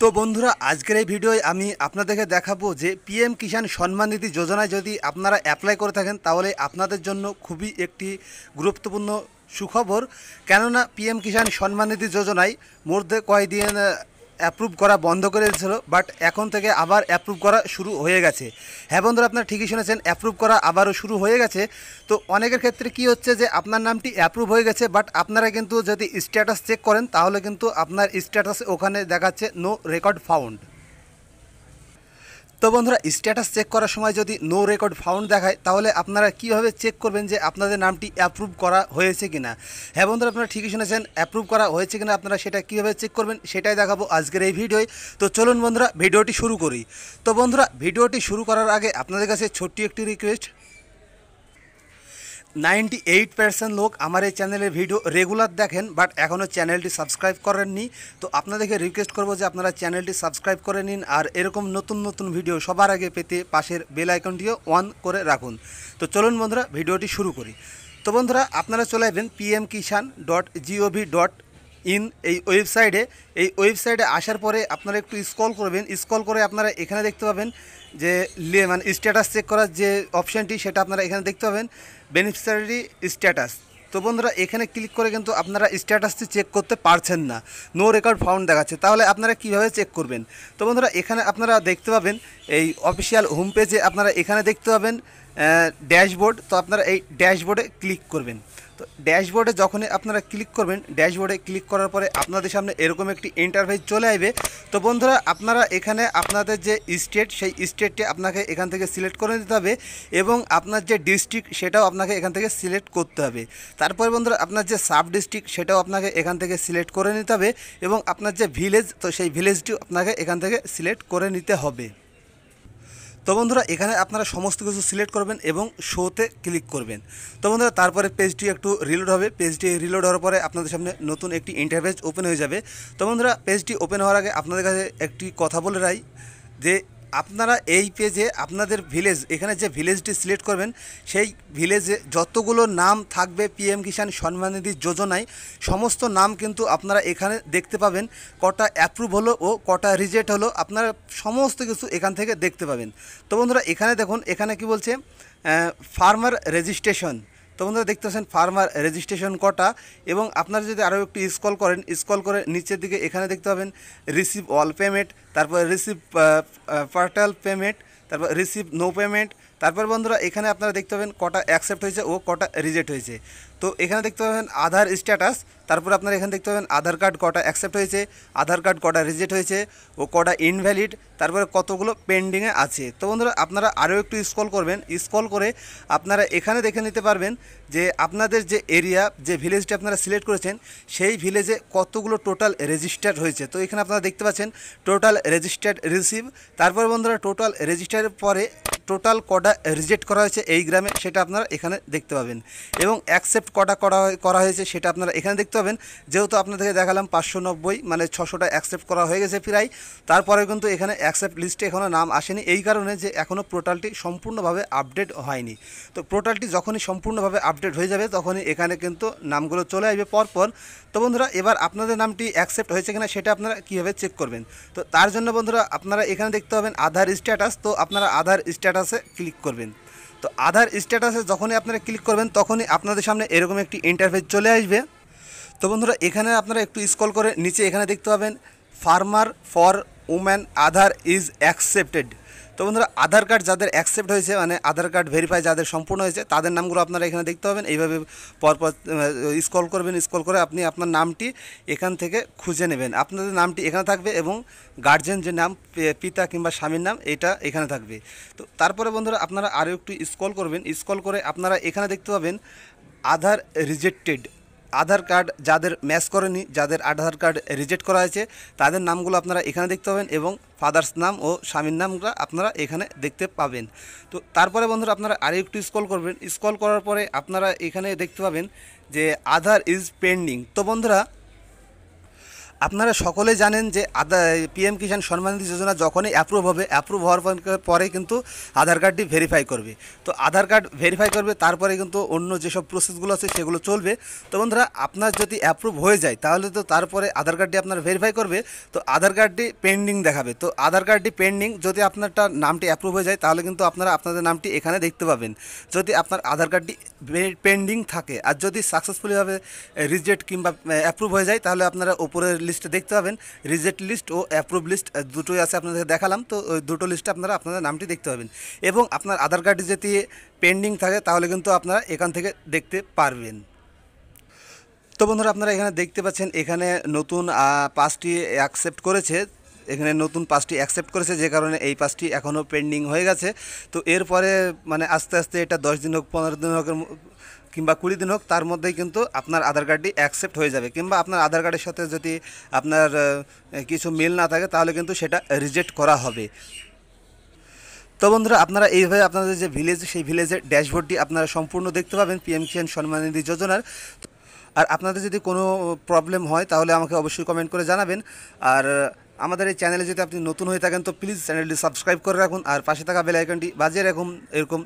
তো বন্ধুরা আজকের এই ভিডিওয় আমি আপনাদেরকে দেখাবো যে পিএম কিষাণ সম্মান নিধি যোজনায় যদি আপনারা অ্যাপ্লাই করে থাকেন তাহলে আপনাদের জন্য খুবই একটি গুরুত্বপূর্ণ সুখবর কেননা পিএম কিষাণ সম্মান নিধি যোজনায় মধ্যে কয়েকদিন অ্যাপ্রুভ করা বন্ধ করে দিয়েছিল বাট এখন থেকে আবার অ্যাপ্রুভ করা শুরু হয়ে গেছে হ্যাঁ বন্ধুরা আপনারা ঠিকই শুনেছেন অ্যাপ্রুভ করা আবারও শুরু হয়ে গেছে তো অনেকের ক্ষেত্রে কি হচ্ছে যে আপনার নামটি অ্যাপ্রুভ হয়ে গেছে বাট আপনারা কিন্তু যদি স্ট্যাটাস চেক করেন তাহলে কিন্তু আপনার স্ট্যাটাস ওখানে দেখাচ্ছে নো রেকর্ড ফাউন্ড তো বন্ধুরা স্ট্যাটাস চেক করার সময় যদি নো রেকর্ড ফাউন্ড দেখায় তাহলে আপনারা কিভাবে চেক করবেন যে আপনাদের নামটি অ্যাপ্রুভ করা হয়েছে কিনা হ্যাঁ বন্ধুরা আপনারা ঠিকই শুনেছেন অ্যাপ্রুভ করা হয়েছে কিনা আপনারা সেটা কিভাবে চেক করবেন সেটাই দেখাবো আজকের এই ভিডিওয় তো চলুন বন্ধুরা ভিডিওটি শুরু করি তো বন্ধুরা ভিডিওটি শুরু করার আগে আপনাদের কাছে ছোট্ট একটি রিকোয়েস্ট নাইনটি এইট পার্সেন্ট লোক আমার এই চ্যানেলের ভিডিও রেগুলার দেখেন বাট এখনও চ্যানেলটি সাবস্ক্রাইব করেননি তো আপনাদেরকে রিকোয়েস্ট করবো যে আপনারা চ্যানেলটি সাবস্ক্রাইব করে নিন আর এরকম নতুন নতুন ভিডিও সবার আগে পেতে পাশের বেল আইকনটিও অন করে রাখুন তো চলুন বন্ধুরা ভিডিওটি শুরু করি তো বন্ধুরা আপনারা চলে আসবেন PM Kisan dot gov dot in এই ওয়েবসাইটে এই ওয়েবসাইটে আসার পরে আপনারা একটু স্কল করবেন স্কল করে আপনারা এখানে দেখতে পাবেন যে মানে স্ট্যাটাস চেক করার যে অপশানটি সেটা আপনারা এখানে দেখতে পাবেন বেনিফিশিয়ারি স্ট্যাটাস তো বন্ধুরা এখানে ক্লিক করে কিন্তু আপনারা স্ট্যাটাসটি চেক করতে পারছেন না নো রেকর্ড ফাউন্ড দেখাচ্ছে তাহলে আপনারা কিভাবে চেক করবেন তো বন্ধুরা এখানে আপনারা দেখতে পাবেন এই অফিসিয়াল হোম পেজে আপনারা এখানে দেখতে পাবেন ড্যাশবোর্ড তো আপনারা এই ড্যাশবোর্ডে ক্লিক করবেন ড্যাশবোর্ডে যখনই আপনারা ক্লিক করবেন ড্যাশবোর্ডে ক্লিক করার পরে আপনাদের সামনে এরকম একটি ইন্টারভেস চলে আসবে তো বন্ধুরা আপনারা এখানে আপনাদের যে স্টেট সেই স্টেটটি আপনাকে এখান থেকে সিলেক্ট করে নিতে হবে এবং আপনার যে ডিস্ট্রিক্ট সেটাও আপনাকে এখান থেকে সিলেক্ট করতে হবে তারপরে বন্ধুরা আপনার যে সাব ডিস্ট্রিক্ট সেটাও আপনাকে এখান থেকে সিলেক্ট করে নিতে হবে এবং আপনার যে ভিলেজ তো সেই ভিলেজটিও আপনাকে এখান থেকে সিলেক্ট করে নিতে হবে তো বন্ধুরা এখানে আপনারা সমস্ত কিছু সিলেক্ট করবেন এবং শোতে ক্লিক করবেন তো বন্ধুরা তারপরে পেজটি একটু রিলোড হবে পেজটি রিলোড হওয়ার পরে আপনাদের সামনে নতুন একটি ইন্টারভেজ ওপেন হয়ে যাবে তো বন্ধুরা পেজটি ওপেন হওয়ার আগে আপনাদের কাছে একটি কথা বলে রাই যে আপনারা এই পেজে আপনাদের ভিলেজ এখানে যে ভিলেজটি সিলেক্ট করবেন সেই ভিলেজে যতগুলো নাম থাকবে পিএম কিষাণ নিধি যোজনায় সমস্ত নাম কিন্তু আপনারা এখানে দেখতে পাবেন কটা অ্যাপ্রুভ হলো ও কটা রিজেক্ট হলো আপনারা সমস্ত কিছু এখান থেকে দেখতে পাবেন তো বন্ধুরা এখানে দেখুন এখানে কি বলছে ফার্মার রেজিস্ট্রেশন তো বন্ধুরা দেখতেছেন ফার্মার রেজিস্ট্রেশন কটা এবং আপনারা যদি আরও একটু স্কল করেন স্কল করে নিচের দিকে এখানে দেখতে পাবেন রিসিভ অল পেমেন্ট তারপর রিসিভ পার্টাল পেমেন্ট তারপর রিসিভ নো পেমেন্ট তারপর বন্ধুরা এখানে আপনারা দেখতে পাবেন কটা অ্যাকসেপ্ট হয়েছে ও কটা রিজেক্ট হয়েছে তো এখানে দেখতে পাবেন আধার স্ট্যাটাস তারপর আপনারা এখানে দেখতে পাবেন আধার কার্ড কটা অ্যাকসেপ্ট হয়েছে আধার কার্ড কটা রিজেক্ট হয়েছে ও কটা ইনভ্যালিড তারপরে কতগুলো পেন্ডিংয়ে আছে তো বন্ধুরা আপনারা আরও একটু স্কল করবেন স্কল করে আপনারা এখানে দেখে নিতে পারবেন যে আপনাদের যে এরিয়া যে ভিলেজটি আপনারা সিলেক্ট করেছেন সেই ভিলেজে কতগুলো টোটাল রেজিস্টার্ড হয়েছে তো এখানে আপনারা দেখতে পাচ্ছেন টোটাল রেজিস্টার্ড রিসিভ তারপর বন্ধুরা টোটাল রেজিস্টারের পরে টোটাল কটা রিজেক্ট করা হয়েছে এই গ্রামে সেটা আপনারা এখানে দেখতে পাবেন এবং অ্যাকসেপ্ট কটা করা করা হয়েছে সেটা আপনারা এখানে দেখতে পাবেন যেহেতু আপনাদেরকে দেখালাম পাঁচশো নব্বই মানে ছশোটা অ্যাকসেপ্ট করা হয়ে গেছে প্রায় তারপরে কিন্তু এখানে অ্যাকসেপ্ট লিস্টে এখনও নাম আসেনি এই কারণে যে এখনও পোর্টালটি সম্পূর্ণভাবে আপডেট হয়নি তো পোর্টালটি যখনই সম্পূর্ণভাবে আপডেট হয়ে যাবে তখনই এখানে কিন্তু নামগুলো চলে আসবে পরপর তো বন্ধুরা এবার আপনাদের নামটি অ্যাকসেপ্ট হয়েছে কিনা সেটা আপনারা কীভাবে চেক করবেন তো তার জন্য বন্ধুরা আপনারা এখানে দেখতে পাবেন আধার স্ট্যাটাস তো আপনারা আধার স্ট্যাটাস স্ট্যাটাসে ক্লিক করবেন তো আধার স্ট্যাটাসে যখনই আপনারা ক্লিক করবেন তখনই আপনাদের সামনে এরকম একটি ইন্টারফেস চলে আসবে তো বন্ধুরা এখানে আপনারা একটু স্কল করে নিচে এখানে দেখতে পাবেন farmer for woman Aadhaar is accepted তো বন্ধুরা আধার কার্ড যাদের অ্যাকসেপ্ট হয়েছে মানে আধার কার্ড ভেরিফাই যাদের সম্পূর্ণ হয়েছে তাদের নামগুলো আপনারা এখানে দেখতে পাবেন এইভাবে পরপর স্কল করবেন স্কল করে আপনি আপনার নামটি এখান থেকে খুঁজে নেবেন আপনাদের নামটি এখানে থাকবে এবং গার্জেন যে নাম পিতা কিংবা স্বামীর নাম এটা এখানে থাকবে তো তারপরে বন্ধুরা আপনারা আরও একটু স্কল করবেন স্কল করে আপনারা এখানে দেখতে পাবেন আধার রিজেক্টেড আধার কার্ড যাদের ম্যাচ করেনি যাদের আধার কার্ড রিজেক্ট করা হয়েছে তাদের নামগুলো আপনারা এখানে দেখতে পাবেন এবং ফাদার্স নাম ও স্বামীর নামটা আপনারা এখানে দেখতে পাবেন তো তারপরে বন্ধুরা আপনারা আরও একটু স্কল করবেন স্কল করার পরে আপনারা এখানে দেখতে পাবেন যে আধার ইজ পেন্ডিং তো বন্ধুরা আপনারা সকলে জানেন যে আদা পিএম কিষাণ নিধি যোজনা যখনই অ্যাপ্রুভ হবে অ্যাপ্রুভ হওয়ার পরে কিন্তু আধার কার্ডটি ভেরিফাই করবে তো আধার কার্ড ভেরিফাই করবে তারপরে কিন্তু অন্য যেসব প্রসেসগুলো আছে সেগুলো চলবে তো বন্ধুরা আপনার যদি অ্যাপ্রুভ হয়ে যায় তাহলে তো তারপরে আধার কার্ডটি আপনার ভেরিফাই করবে তো আধার কার্ডটি পেন্ডিং দেখাবে তো আধার কার্ডটি পেন্ডিং যদি আপনারটা নামটি অ্যাপ্রুভ হয়ে যায় তাহলে কিন্তু আপনারা আপনাদের নামটি এখানে দেখতে পাবেন যদি আপনার আধার কার্ডটি পেন্ডিং থাকে আর যদি সাকসেসফুলিভাবে রিজেক্ট কিংবা অ্যাপ্রুভ হয়ে যায় তাহলে আপনারা উপরের লিস্টে দেখতে পাবেন রিজেক্ট লিস্ট ও অ্যাপ্রুভ লিস্ট দুটোই আছে আপনাদের দেখালাম তো ওই দুটো লিস্টে আপনারা আপনাদের নামটি দেখতে পাবেন এবং আপনার আধার কার্ডে যদি পেন্ডিং থাকে তাহলে কিন্তু আপনারা এখান থেকে দেখতে পারবেন তো বন্ধুরা আপনারা এখানে দেখতে পাচ্ছেন এখানে নতুন পাঁচটি অ্যাকসেপ্ট করেছে এখানে নতুন পাঁচটি অ্যাকসেপ্ট করেছে যে কারণে এই পাঁচটি এখনও পেন্ডিং হয়ে গেছে তো এরপরে মানে আস্তে আস্তে এটা দশ দিন হোক পনেরো দিন হোক কিংবা কুড়ি দিন হোক তার মধ্যেই কিন্তু আপনার আধার কার্ডটি অ্যাকসেপ্ট হয়ে যাবে কিংবা আপনার আধার কার্ডের সাথে যদি আপনার কিছু মিল না থাকে তাহলে কিন্তু সেটা রিজেক্ট করা হবে তো বন্ধুরা আপনারা এইভাবে আপনাদের যে ভিলেজ সেই ভিলেজের ড্যাশবোর্ডটি আপনারা সম্পূর্ণ দেখতে পাবেন পিএম কিষাণ সম্মাননিধি যোজনার আর আপনাদের যদি কোনো প্রবলেম হয় তাহলে আমাকে অবশ্যই কমেন্ট করে জানাবেন আর আমাদের এই চ্যানেলে যদি আপনি নতুন হয়ে থাকেন তো প্লিজ চ্যানেলটি সাবস্ক্রাইব করে রাখুন আর পাশে থাকা বেলাইকনটি বাজিয়ে রাখুন এরকম